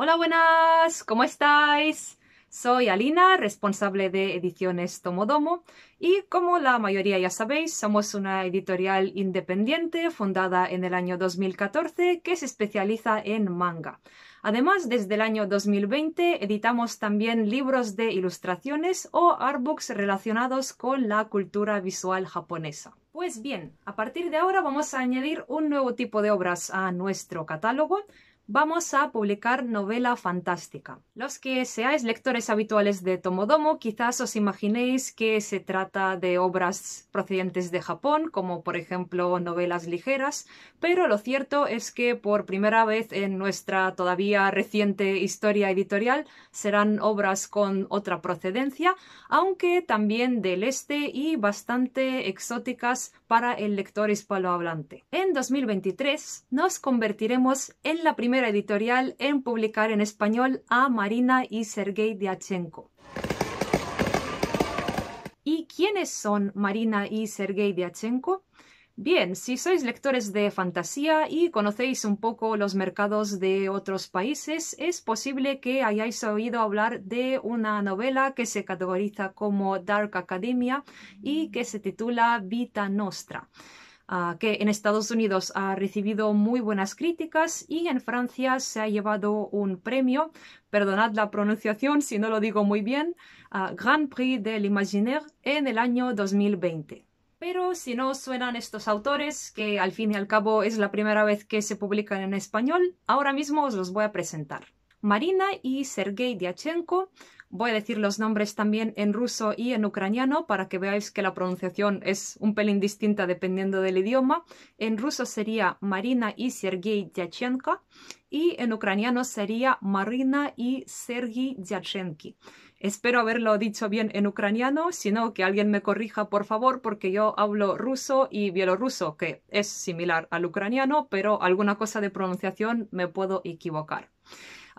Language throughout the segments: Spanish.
Hola, buenas, ¿cómo estáis? Soy Alina, responsable de Ediciones Tomodomo, y como la mayoría ya sabéis, somos una editorial independiente fundada en el año 2014 que se especializa en manga. Además, desde el año 2020 editamos también libros de ilustraciones o artbooks relacionados con la cultura visual japonesa. Pues bien, a partir de ahora vamos a añadir un nuevo tipo de obras a nuestro catálogo, vamos a publicar novela fantástica. Los que seáis lectores habituales de Tomodomo quizás os imaginéis que se trata de obras procedentes de Japón, como por ejemplo novelas ligeras, pero lo cierto es que por primera vez en nuestra todavía reciente historia editorial serán obras con otra procedencia, aunque también del este y bastante exóticas para el lector hispanohablante. En 2023 nos convertiremos en la primera editorial en publicar en español a Marina y Sergei Diachenko. ¿Y quiénes son Marina y Sergei Diachenko? Bien, si sois lectores de fantasía y conocéis un poco los mercados de otros países, es posible que hayáis oído hablar de una novela que se categoriza como Dark Academia y que se titula Vita Nostra. Ah, que en Estados Unidos ha recibido muy buenas críticas y en Francia se ha llevado un premio, perdonad la pronunciación si no lo digo muy bien, a ah, Grand Prix de l'Imaginaire en el año 2020. Pero si no suenan estos autores, que al fin y al cabo es la primera vez que se publican en español, ahora mismo os los voy a presentar. Marina y Sergei Dyachenko, Voy a decir los nombres también en ruso y en ucraniano para que veáis que la pronunciación es un pelín distinta dependiendo del idioma. En ruso sería Marina y Sergei Dyachenko y en ucraniano sería Marina y Sergei Diachenki. Espero haberlo dicho bien en ucraniano, si no, que alguien me corrija, por favor, porque yo hablo ruso y bielorruso, que es similar al ucraniano, pero alguna cosa de pronunciación me puedo equivocar.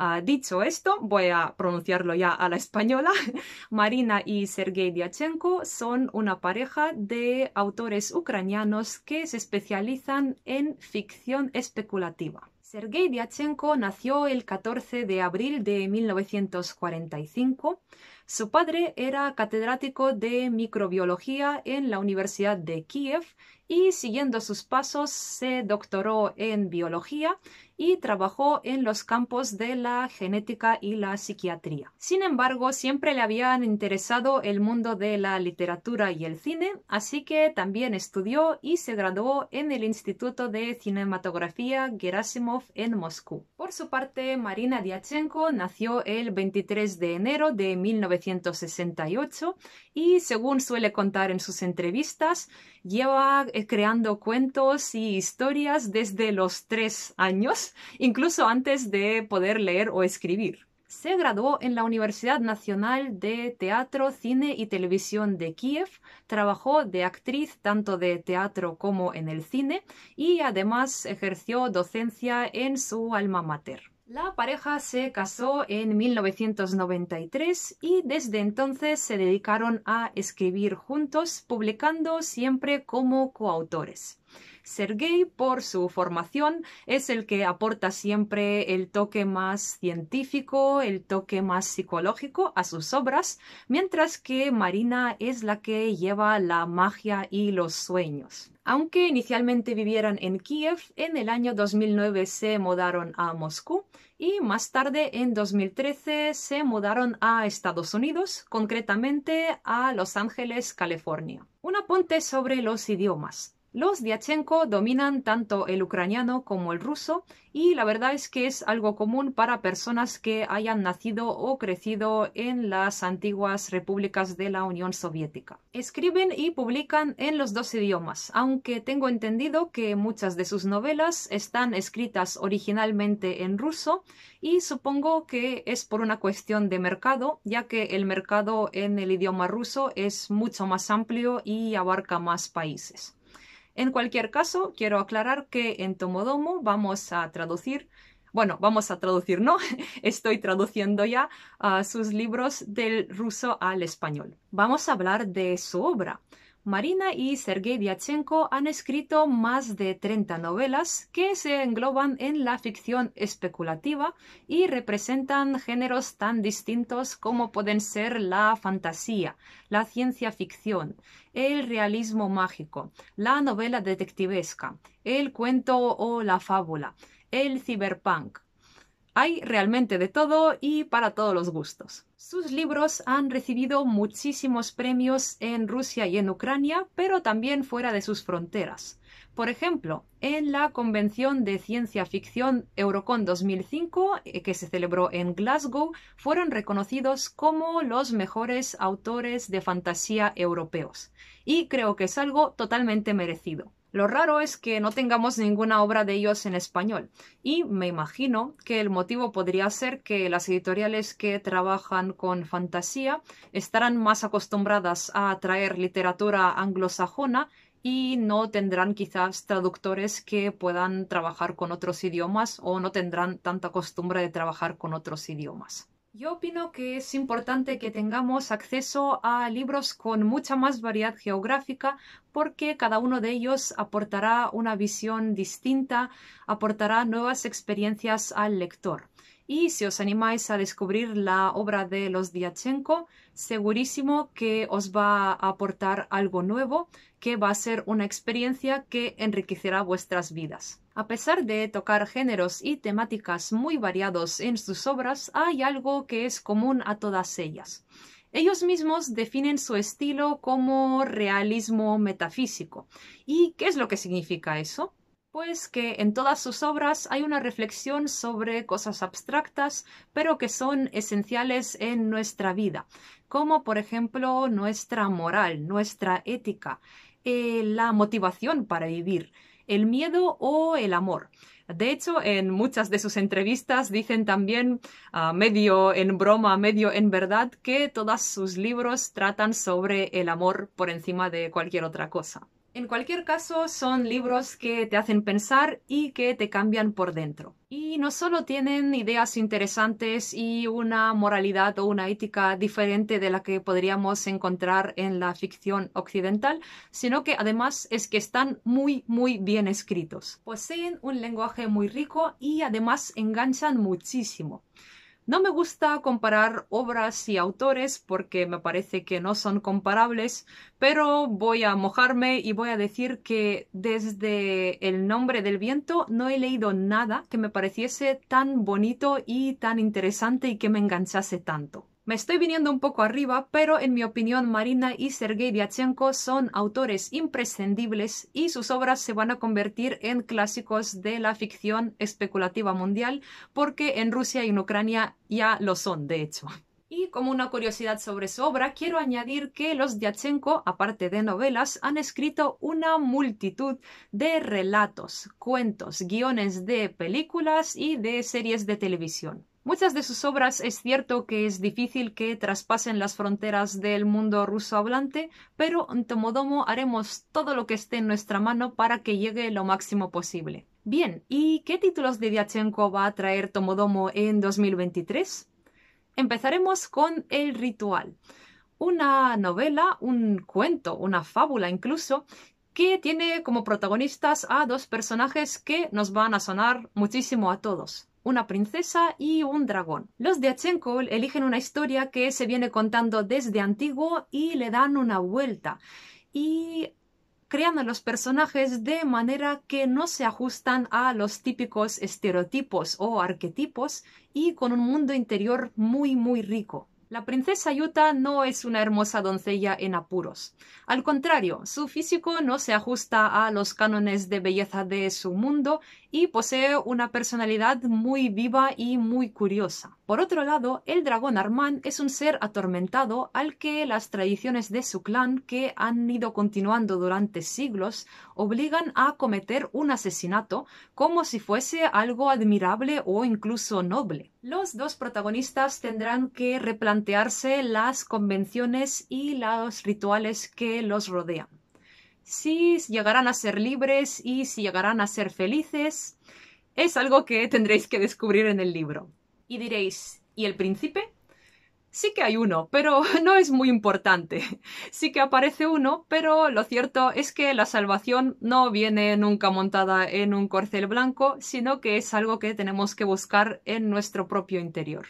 Ah, dicho esto, voy a pronunciarlo ya a la española. Marina y Sergei Diachenko son una pareja de autores ucranianos que se especializan en ficción especulativa. Sergei Diachenko nació el 14 de abril de 1945. Su padre era catedrático de microbiología en la Universidad de Kiev y siguiendo sus pasos se doctoró en biología y trabajó en los campos de la genética y la psiquiatría. Sin embargo, siempre le habían interesado el mundo de la literatura y el cine, así que también estudió y se graduó en el Instituto de Cinematografía Gerasimov en Moscú. Por su parte, Marina Diachenko nació el 23 de enero de 1968 y, según suele contar en sus entrevistas, lleva eh, creando cuentos y historias desde los tres años incluso antes de poder leer o escribir. Se graduó en la Universidad Nacional de Teatro, Cine y Televisión de Kiev, trabajó de actriz tanto de teatro como en el cine y además ejerció docencia en su alma mater. La pareja se casó en 1993 y desde entonces se dedicaron a escribir juntos, publicando siempre como coautores. Sergei, por su formación, es el que aporta siempre el toque más científico, el toque más psicológico a sus obras, mientras que Marina es la que lleva la magia y los sueños. Aunque inicialmente vivieran en Kiev, en el año 2009 se mudaron a Moscú y más tarde, en 2013, se mudaron a Estados Unidos, concretamente a Los Ángeles, California. Un apunte sobre los idiomas. Los Diachenko dominan tanto el ucraniano como el ruso y la verdad es que es algo común para personas que hayan nacido o crecido en las antiguas repúblicas de la Unión Soviética. Escriben y publican en los dos idiomas, aunque tengo entendido que muchas de sus novelas están escritas originalmente en ruso y supongo que es por una cuestión de mercado, ya que el mercado en el idioma ruso es mucho más amplio y abarca más países. En cualquier caso, quiero aclarar que en Tomodomo vamos a traducir bueno, vamos a traducir, ¿no? Estoy traduciendo ya a ah, sus libros del ruso al español. Vamos a hablar de su obra, Marina y Sergei Diachenko han escrito más de 30 novelas que se engloban en la ficción especulativa y representan géneros tan distintos como pueden ser la fantasía, la ciencia ficción, el realismo mágico, la novela detectivesca, el cuento o la fábula, el ciberpunk, hay realmente de todo y para todos los gustos. Sus libros han recibido muchísimos premios en Rusia y en Ucrania, pero también fuera de sus fronteras. Por ejemplo, en la Convención de Ciencia Ficción Eurocon 2005, eh, que se celebró en Glasgow, fueron reconocidos como los mejores autores de fantasía europeos. Y creo que es algo totalmente merecido. Lo raro es que no tengamos ninguna obra de ellos en español, y me imagino que el motivo podría ser que las editoriales que trabajan con fantasía estarán más acostumbradas a traer literatura anglosajona y no tendrán quizás traductores que puedan trabajar con otros idiomas o no tendrán tanta costumbre de trabajar con otros idiomas. Yo opino que es importante que tengamos acceso a libros con mucha más variedad geográfica porque cada uno de ellos aportará una visión distinta, aportará nuevas experiencias al lector. Y si os animáis a descubrir la obra de los Diachenko, segurísimo que os va a aportar algo nuevo, que va a ser una experiencia que enriquecerá vuestras vidas. A pesar de tocar géneros y temáticas muy variados en sus obras, hay algo que es común a todas ellas. Ellos mismos definen su estilo como realismo metafísico. ¿Y qué es lo que significa eso? pues que en todas sus obras hay una reflexión sobre cosas abstractas, pero que son esenciales en nuestra vida, como por ejemplo nuestra moral, nuestra ética, eh, la motivación para vivir, el miedo o el amor. De hecho, en muchas de sus entrevistas dicen también, ah, medio en broma, medio en verdad, que todos sus libros tratan sobre el amor por encima de cualquier otra cosa. En cualquier caso, son libros que te hacen pensar y que te cambian por dentro. Y no solo tienen ideas interesantes y una moralidad o una ética diferente de la que podríamos encontrar en la ficción occidental, sino que además es que están muy, muy bien escritos. Poseen un lenguaje muy rico y además enganchan muchísimo. No me gusta comparar obras y autores porque me parece que no son comparables, pero voy a mojarme y voy a decir que desde El nombre del viento no he leído nada que me pareciese tan bonito y tan interesante y que me enganchase tanto. Me estoy viniendo un poco arriba, pero en mi opinión Marina y Sergei Diachenko son autores imprescindibles y sus obras se van a convertir en clásicos de la ficción especulativa mundial, porque en Rusia y en Ucrania ya lo son, de hecho. Y como una curiosidad sobre su obra, quiero añadir que los Diachenko, aparte de novelas, han escrito una multitud de relatos, cuentos, guiones de películas y de series de televisión. Muchas de sus obras es cierto que es difícil que traspasen las fronteras del mundo ruso hablante, pero en Tomodomo haremos todo lo que esté en nuestra mano para que llegue lo máximo posible. Bien, ¿y qué títulos de Diachenko va a traer Tomodomo en 2023? Empezaremos con El Ritual, una novela, un cuento, una fábula incluso, que tiene como protagonistas a dos personajes que nos van a sonar muchísimo a todos una princesa y un dragón. Los de Achenko eligen una historia que se viene contando desde antiguo y le dan una vuelta. Y crean a los personajes de manera que no se ajustan a los típicos estereotipos o arquetipos y con un mundo interior muy muy rico. La princesa Yuta no es una hermosa doncella en apuros. Al contrario, su físico no se ajusta a los cánones de belleza de su mundo y posee una personalidad muy viva y muy curiosa. Por otro lado, el dragón Armán es un ser atormentado al que las tradiciones de su clan, que han ido continuando durante siglos, obligan a cometer un asesinato como si fuese algo admirable o incluso noble. Los dos protagonistas tendrán que replantearse las convenciones y los rituales que los rodean si llegarán a ser libres y si llegarán a ser felices, es algo que tendréis que descubrir en el libro. Y diréis, ¿y el príncipe? Sí que hay uno, pero no es muy importante. Sí que aparece uno, pero lo cierto es que la salvación no viene nunca montada en un corcel blanco, sino que es algo que tenemos que buscar en nuestro propio interior.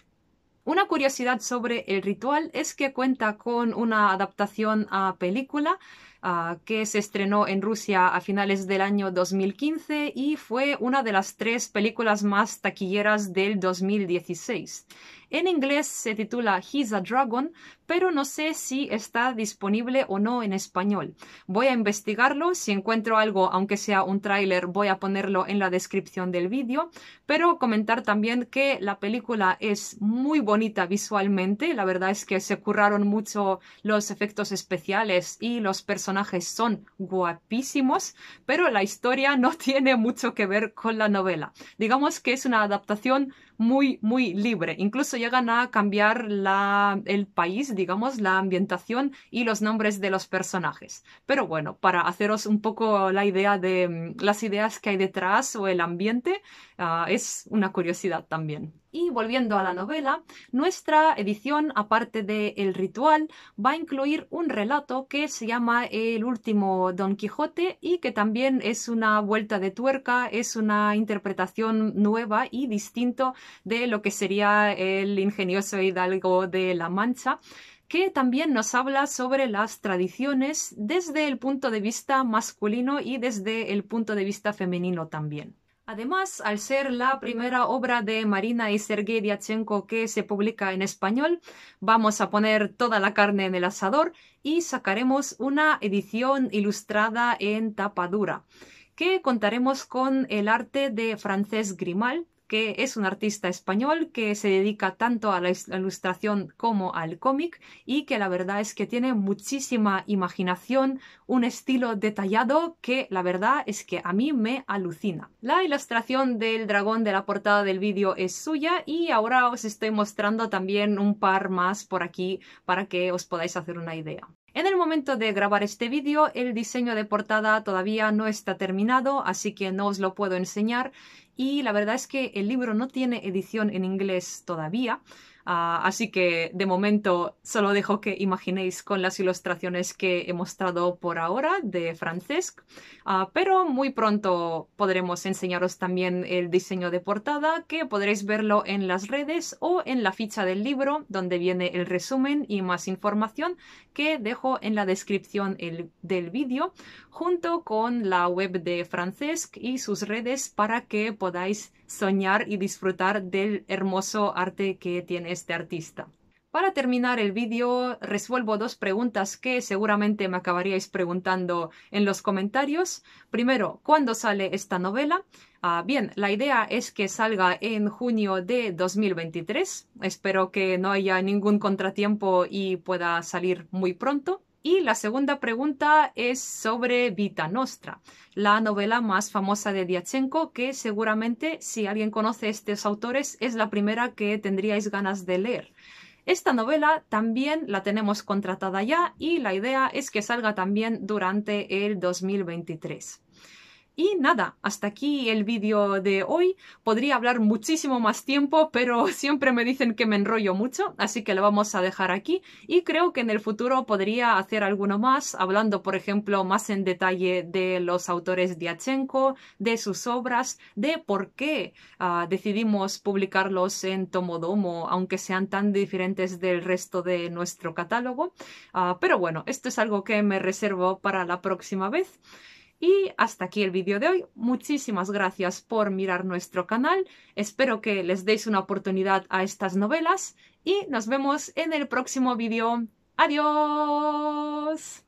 Una curiosidad sobre el ritual es que cuenta con una adaptación a película Ah, que se estrenó en Rusia a finales del año 2015 y fue una de las tres películas más taquilleras del 2016. En inglés se titula He's a Dragon, pero no sé si está disponible o no en español. Voy a investigarlo, si encuentro algo, aunque sea un tráiler, voy a ponerlo en la descripción del vídeo, pero comentar también que la película es muy bonita visualmente, la verdad es que se curraron mucho los efectos especiales y los personajes son guapísimos, pero la historia no tiene mucho que ver con la novela. Digamos que es una adaptación muy, muy libre. Incluso llegan a cambiar la, el país, digamos, la ambientación y los nombres de los personajes. Pero bueno, para haceros un poco la idea de mm, las ideas que hay detrás o el ambiente, ah, es una curiosidad también. Y volviendo a la novela, nuestra edición, aparte del ritual, va a incluir un relato que se llama El último Don Quijote y que también es una vuelta de tuerca, es una interpretación nueva y distinto de lo que sería el ingenioso hidalgo de La Mancha que también nos habla sobre las tradiciones desde el punto de vista masculino y desde el punto de vista femenino también. Además, al ser la primera obra de Marina y Sergei Diachenko que se publica en español, vamos a poner toda la carne en el asador y sacaremos una edición ilustrada en tapa dura, que contaremos con el arte de Francés Grimal, que es un artista español que se dedica tanto a la ilustración como al cómic y que la verdad es que tiene muchísima imaginación, un estilo detallado que la verdad es que a mí me alucina. La ilustración del dragón de la portada del vídeo es suya y ahora os estoy mostrando también un par más por aquí para que os podáis hacer una idea. En el momento de grabar este vídeo, el diseño de portada todavía no está terminado, así que no os lo puedo enseñar y la verdad es que el libro no tiene edición en inglés todavía, Ah, así que de momento solo dejo que imaginéis con las ilustraciones que he mostrado por ahora de Francesc, ah, pero muy pronto podremos enseñaros también el diseño de portada que podréis verlo en las redes o en la ficha del libro donde viene el resumen y más información que dejo en la descripción del vídeo junto con la web de Francesc y sus redes para que podáis soñar y disfrutar del hermoso arte que tiene este artista. Para terminar el vídeo, resuelvo dos preguntas que seguramente me acabaríais preguntando en los comentarios. Primero, ¿cuándo sale esta novela? Ah, bien, la idea es que salga en junio de 2023. Espero que no haya ningún contratiempo y pueda salir muy pronto. Y la segunda pregunta es sobre Vita Nostra, la novela más famosa de Diachenko, que seguramente, si alguien conoce estos autores, es la primera que tendríais ganas de leer. Esta novela también la tenemos contratada ya y la idea es que salga también durante el 2023. Y nada, hasta aquí el vídeo de hoy. Podría hablar muchísimo más tiempo, pero siempre me dicen que me enrollo mucho, así que lo vamos a dejar aquí. Y creo que en el futuro podría hacer alguno más, hablando, por ejemplo, más en detalle de los autores Diachenko, de sus obras, de por qué ah, decidimos publicarlos en Tomodomo, aunque sean tan diferentes del resto de nuestro catálogo. Ah, pero bueno, esto es algo que me reservo para la próxima vez. Y hasta aquí el vídeo de hoy. Muchísimas gracias por mirar nuestro canal. Espero que les deis una oportunidad a estas novelas y nos vemos en el próximo vídeo. ¡Adiós!